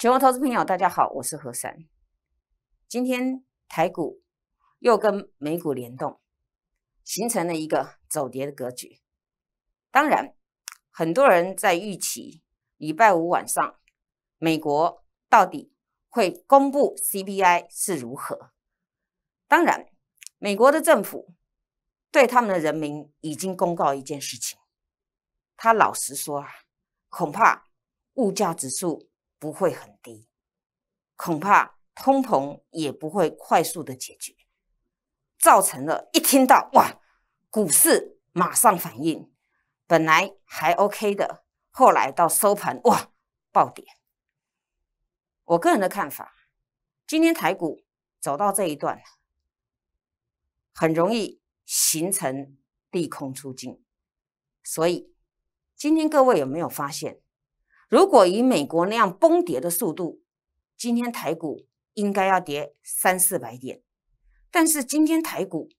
全国投资朋友，大家好，我是何山。今天台股又跟美股联动，形成了一个走跌的格局。当然，很多人在预期礼拜五晚上，美国到底会公布 CPI 是如何。当然，美国的政府对他们的人民已经公告一件事情，他老实说啊，恐怕物价指数。不会很低，恐怕通膨也不会快速的解决，造成了一听到哇，股市马上反应，本来还 OK 的，后来到收盘哇爆跌。我个人的看法，今天台股走到这一段，很容易形成利空出尽，所以今天各位有没有发现？如果以美国那样崩跌的速度，今天台股应该要跌三四百点。但是今天台股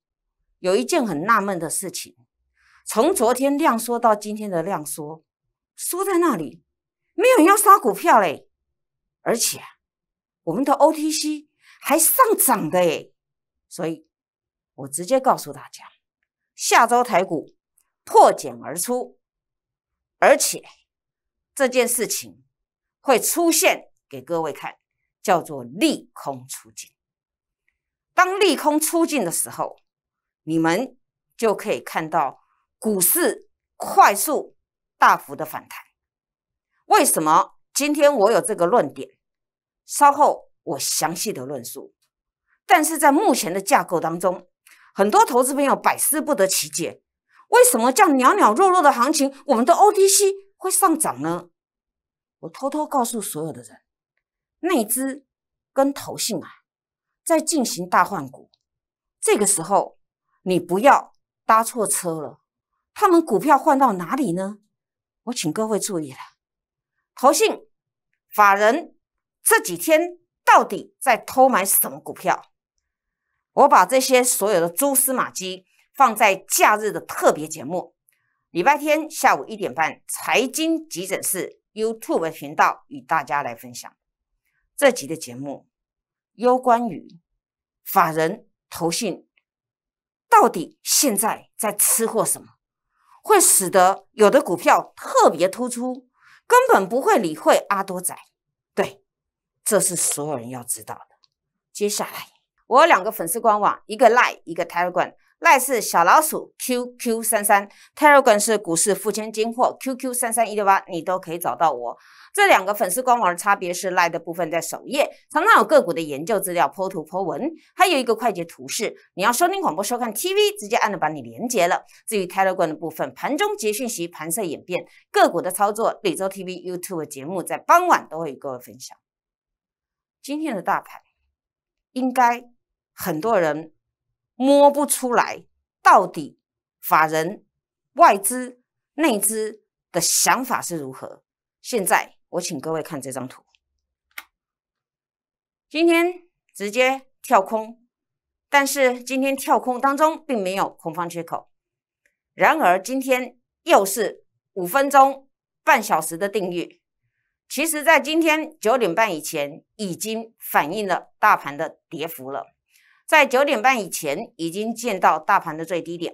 有一件很纳闷的事情：从昨天量缩到今天的量缩，缩在那里没有人要杀股票嘞，而且我们的 OTC 还上涨的诶，所以我直接告诉大家，下周台股破茧而出，而且。这件事情会出现给各位看，叫做利空出尽。当利空出尽的时候，你们就可以看到股市快速大幅的反弹。为什么今天我有这个论点？稍后我详细的论述。但是在目前的架构当中，很多投资朋友百思不得其解，为什么叫袅袅弱弱的行情？我们的 O T C。会上涨呢？我偷偷告诉所有的人，内资跟投信啊在进行大换股，这个时候你不要搭错车了。他们股票换到哪里呢？我请各位注意了，投信法人这几天到底在偷买什么股票？我把这些所有的蛛丝马迹放在假日的特别节目。礼拜天下午一点半，财经急诊室 YouTube 频道与大家来分享这集的节目。有关于法人投信到底现在在吃货什么，会使得有的股票特别突出，根本不会理会阿多仔。对，这是所有人要知道的。接下来，我两个粉丝官网，一个 Line，一个 Telegram。赖是小老鼠 QQ 三三，Telegram 是股市付千金或 QQ 三三一六八，你都可以找到我。这两个粉丝官网的差别是，赖的部分在首页，常常有个股的研究资料、剖图、剖文，还有一个快捷图示。你要收听广播、收看 TV，直接按了把你连接了。至于 Telegram 的部分，盘中急讯、席盘色演变、个股的操作，每周 TV、YouTube 节目在傍晚都会与各位分享。今天的大盘应该很多人。摸不出来到底法人、外资、内资的想法是如何。现在我请各位看这张图，今天直接跳空，但是今天跳空当中并没有空方缺口。然而今天又是五分钟、半小时的定域，其实，在今天九点半以前已经反映了大盘的跌幅了。在九点半以前已经见到大盘的最低点，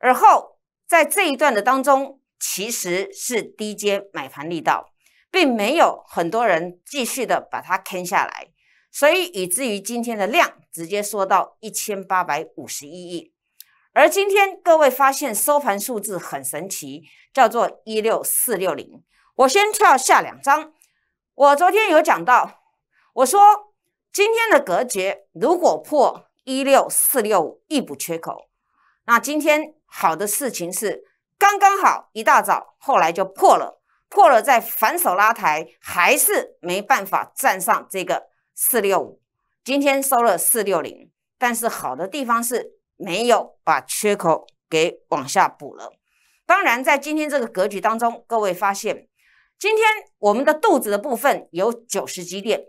而后在这一段的当中，其实是低阶买盘力道，并没有很多人继续的把它坑下来，所以以至于今天的量直接缩到一千八百五十一亿。而今天各位发现收盘数字很神奇，叫做一六四六零。我先跳下两张，我昨天有讲到，我说。今天的格局如果破一六四六五，一补缺口。那今天好的事情是，刚刚好一大早，后来就破了，破了再反手拉抬，还是没办法站上这个四六五。今天收了四六零，但是好的地方是没有把缺口给往下补了。当然，在今天这个格局当中，各位发现，今天我们的肚子的部分有九十几点。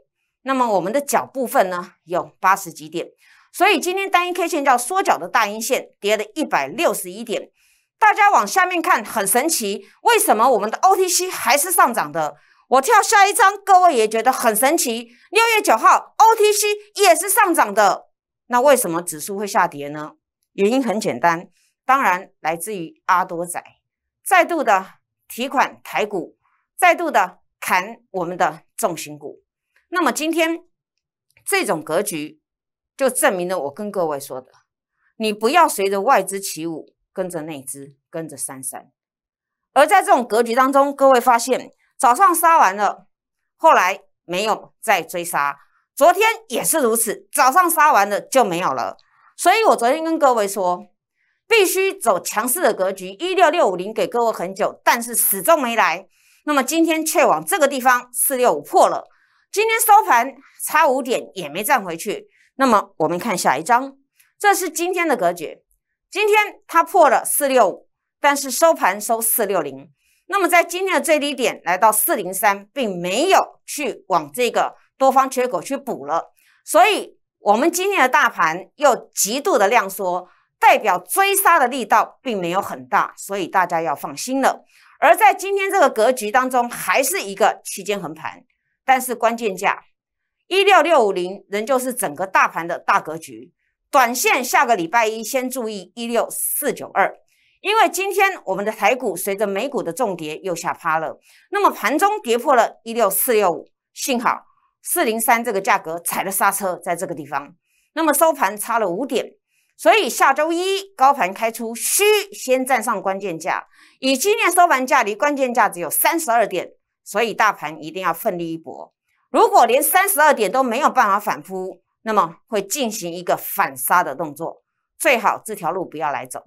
那么我们的脚部分呢有八十几点，所以今天单一 K 线叫缩脚的大阴线，跌了一百六十一点。大家往下面看，很神奇，为什么我们的 OTC 还是上涨的？我跳下一张，各位也觉得很神奇。六月九号 OTC 也是上涨的，那为什么指数会下跌呢？原因很简单，当然来自于阿多仔再度的提款抬股，再度的砍我们的重型股。那么今天这种格局就证明了我跟各位说的，你不要随着外资起舞，跟着内资，跟着三三。而在这种格局当中，各位发现早上杀完了，后来没有再追杀，昨天也是如此，早上杀完了就没有了。所以我昨天跟各位说，必须走强势的格局。一六六五零给各位很久，但是始终没来。那么今天却往这个地方四六五破了。今天收盘差五点也没站回去，那么我们看下一张，这是今天的格局。今天它破了四六五，但是收盘收四六零。那么在今天的最低点来到四零三，并没有去往这个多方缺口去补了。所以我们今天的大盘又极度的量缩，代表追杀的力道并没有很大，所以大家要放心了。而在今天这个格局当中，还是一个区间横盘。但是关键价一六六五零仍旧是整个大盘的大格局，短线下个礼拜一先注意一六四九二，因为今天我们的台股随着美股的重跌又下趴了，那么盘中跌破了一六四六五，幸好四零三这个价格踩了刹车，在这个地方，那么收盘差了五点，所以下周一高盘开出需先站上关键价，以今天收盘价离关键价只有三十二点。所以大盘一定要奋力一搏，如果连三十二点都没有办法反扑，那么会进行一个反杀的动作。最好这条路不要来走。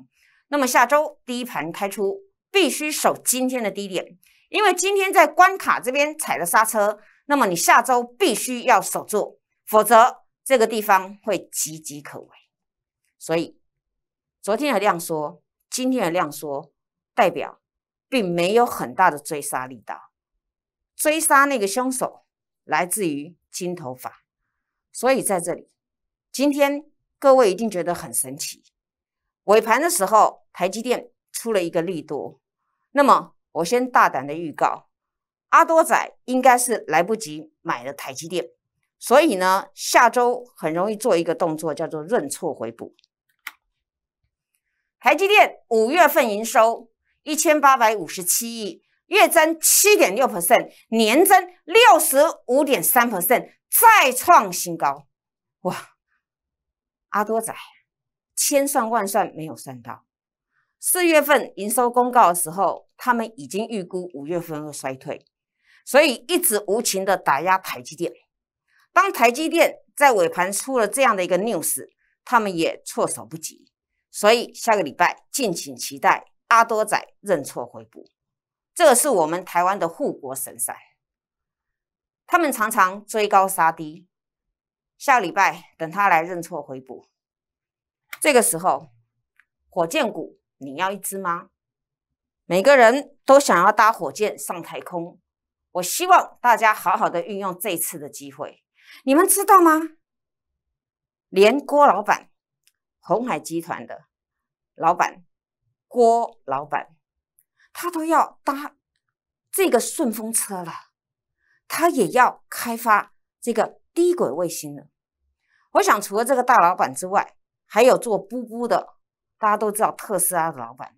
那么下周低盘开出，必须守今天的低点，因为今天在关卡这边踩了刹车，那么你下周必须要守住，否则这个地方会岌岌可危。所以昨天的量缩，今天的量缩，代表并没有很大的追杀力道。追杀那个凶手来自于金头发，所以在这里，今天各位一定觉得很神奇。尾盘的时候，台积电出了一个力度，那么我先大胆的预告，阿多仔应该是来不及买了台积电，所以呢，下周很容易做一个动作，叫做认错回补。台积电五月份营收一千八百五十七亿。月增七点六 percent，年增六十五点三 percent，再创新高。哇，阿多仔千算万算没有算到四月份营收公告的时候，他们已经预估五月份会衰退，所以一直无情的打压台积电。当台积电在尾盘出了这样的一个 news，他们也措手不及。所以下个礼拜敬请期待阿多仔认错回补。这是我们台湾的护国神山，他们常常追高杀低，下礼拜等他来认错回补。这个时候，火箭股，你要一支吗？每个人都想要搭火箭上太空，我希望大家好好的运用这次的机会。你们知道吗？连郭老板，红海集团的老板郭老板。他都要搭这个顺风车了，他也要开发这个低轨卫星了。我想，除了这个大老板之外，还有做布布的，大家都知道特斯拉的老板，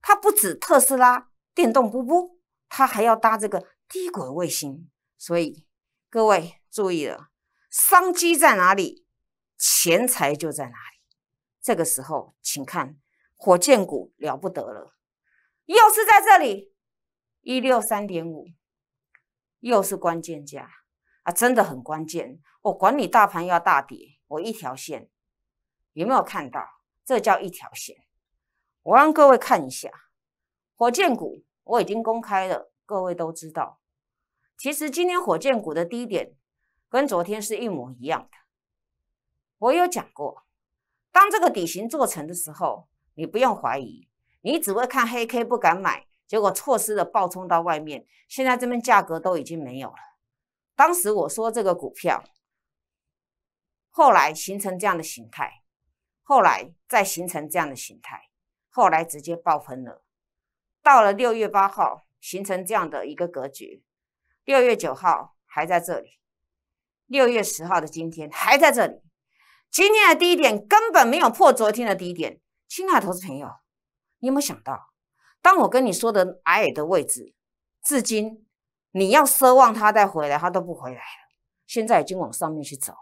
他不止特斯拉电动布布，他还要搭这个低轨卫星。所以各位注意了，商机在哪里，钱财就在哪里。这个时候，请看火箭股了不得了。又是在这里，一六三点五，又是关键价啊，真的很关键。我管你大盘要大跌，我一条线，有没有看到？这叫一条线。我让各位看一下，火箭股我已经公开了，各位都知道。其实今天火箭股的低点跟昨天是一模一样的。我有讲过，当这个底型做成的时候，你不用怀疑。你只会看黑 K 不敢买，结果错失了爆冲到外面。现在这边价格都已经没有了。当时我说这个股票，后来形成这样的形态，后来再形成这样的形态，后来直接爆分了。到了六月八号，形成这样的一个格局。六月九号还在这里，六月十号的今天还在这里。今天的低点根本没有破昨天的低点，亲爱的投资朋友。你有没有想到，当我跟你说的矮矮的位置，至今你要奢望它再回来，它都不回来了。现在已经往上面去走，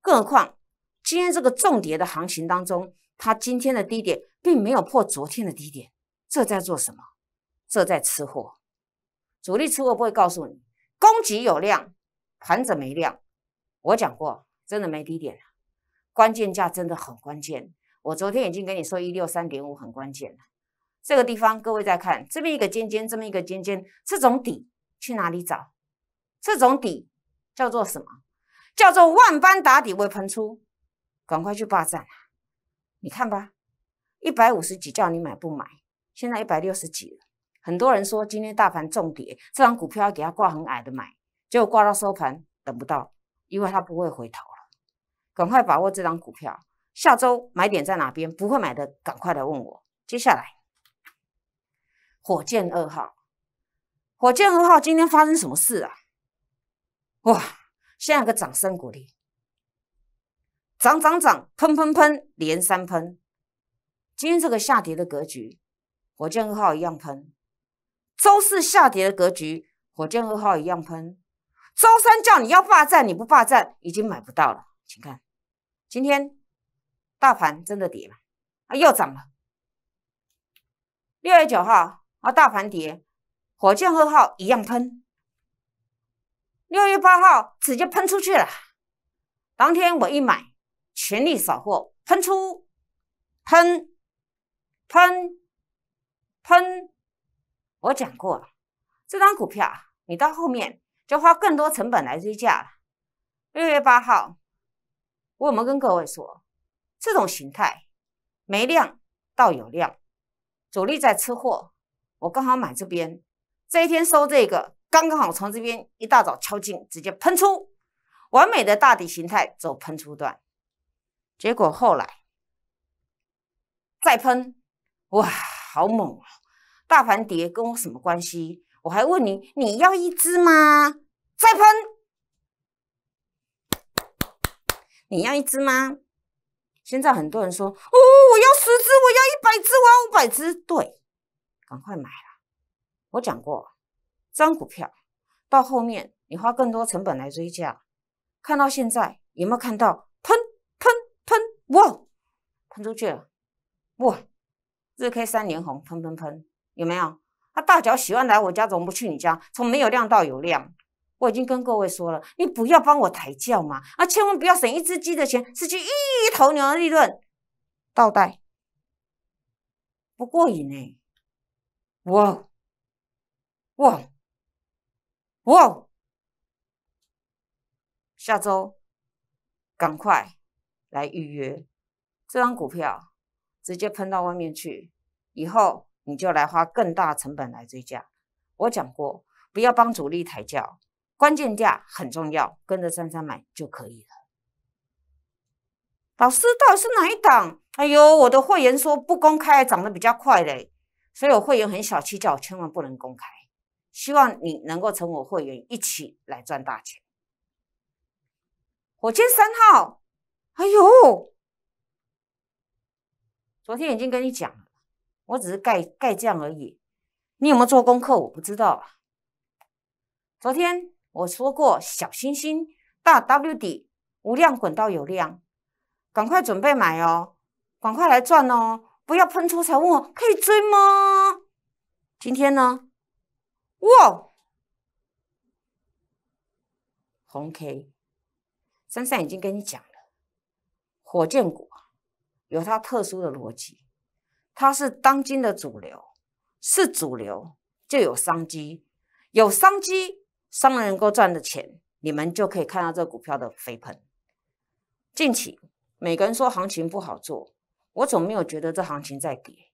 更何况今天这个重跌的行情当中，它今天的低点并没有破昨天的低点，这在做什么？这在吃货，主力吃货不会告诉你，供给有量，盘子没量。我讲过，真的没低点了，关键价真的很关键。我昨天已经跟你说，一六三点五很关键了。这个地方，各位再看，这边一个尖尖，这边一个尖尖，这种底去哪里找？这种底叫做什么？叫做万般打底未喷出，赶快去霸占啊！你看吧，一百五十几叫你买不买？现在一百六十几了。很多人说今天大盘重跌，这张股票要给它挂很矮的买，结果挂到收盘等不到，因为它不会回头了。赶快把握这张股票。下周买点在哪边？不会买的，赶快来问我。接下来，火箭二号，火箭二号今天发生什么事啊？哇！在有个掌声鼓励，涨涨涨，喷喷喷，连三喷。今天这个下跌的格局，火箭二号一样喷。周四下跌的格局，火箭二号一样喷。周三叫你要霸占，你不霸占，已经买不到了。请看，今天。大盘真的跌了，啊，又涨了。六月九号啊，大盘跌，火箭二号一样喷。六月八号直接喷出去了。当天我一买，全力扫货，喷出，喷，喷，喷。我讲过，了，这张股票你到后面就花更多成本来追价了。六月八号，我有跟各位说。这种形态没量到有量，主力在吃货，我刚好买这边，这一天收这个，刚刚好从这边一大早敲进，直接喷出，完美的大底形态走喷出段，结果后来再喷，哇，好猛哦！大盘跌跟我什么关系？我还问你，你要一只吗？再喷，你要一只吗？现在很多人说，哦，我要十只，我要一百只，我要五百只，对，赶快买了。我讲过，张股票到后面，你花更多成本来追加。看到现在有没有看到喷喷喷哇，喷出去了哇，日 K 三连红，喷喷喷，有没有？他大脚喜欢来我家，怎么不去你家？从没有量到有量。我已经跟各位说了，你不要帮我抬轿嘛，啊，千万不要省一只鸡的钱，失去一头牛的利润，倒带，不过瘾呢。哇，哇，哇，下周赶快来预约，这张股票直接喷到外面去，以后你就来花更大成本来追加。我讲过，不要帮主力抬轿。关键价很重要，跟着珊珊买就可以了。老师到底是哪一档？哎呦，我的会员说不公开涨得比较快嘞，所以我会员很小气，叫我千万不能公开。希望你能够成我会员，一起来赚大钱。火箭三号，哎呦，昨天已经跟你讲了，我只是盖盖样而已。你有没有做功课？我不知道。昨天。我说过，小星星大 W 底无量滚到有量，赶快准备买哦，赶快来赚哦！不要喷出才问我可以追吗？今天呢？哇，红 K，珊珊已经跟你讲了，火箭股有它特殊的逻辑，它是当今的主流，是主流就有商机，有商机。商人够赚的钱，你们就可以看到这股票的飞喷。近期每个人说行情不好做，我总没有觉得这行情在跌。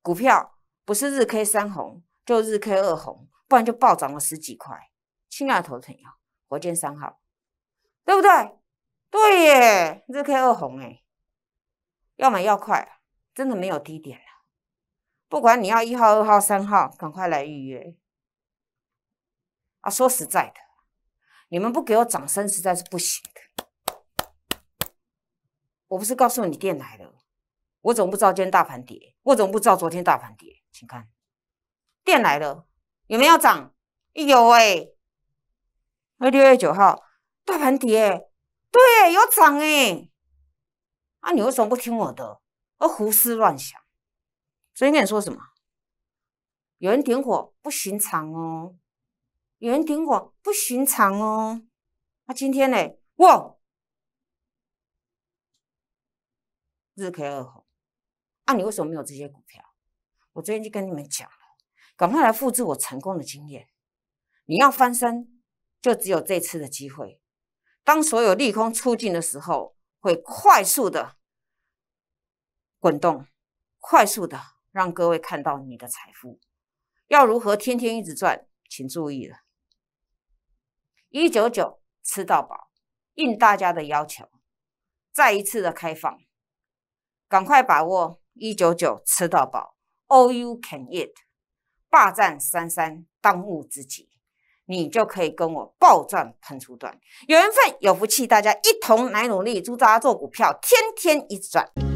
股票不是日 K 三红就日 K 二红，不然就暴涨了十几块，亲啊头朋友，火箭三号，对不对？对耶，日 K 二红哎，要买要快，真的没有低点了。不管你要一号、二号、三号，赶快来预约。啊，说实在的，你们不给我掌声，实在是不行的。我不是告诉你，电来了，我怎么不知道今天大盘跌？我怎么不知道昨天大盘跌？请看，电来了，有没有涨？有哎，哎，六月九号大盘跌，对，有涨哎。啊，你为什么不听我的？而胡思乱想。所以跟你说什么？有人点火，不行，常哦。有人顶我不寻常哦！啊，今天呢，哇，日 K 二号，啊，你为什么没有这些股票？我昨天就跟你们讲了，赶快来复制我成功的经验。你要翻身，就只有这次的机会。当所有利空出尽的时候，会快速的滚动，快速的让各位看到你的财富。要如何天天一直赚？请注意了。一九九吃到饱，应大家的要求，再一次的开放，赶快把握一九九吃到饱，All you can eat，霸占三三当务之急，你就可以跟我暴赚喷出断，有缘分有福气，大家一同来努力，祝大家做股票，天天一直赚。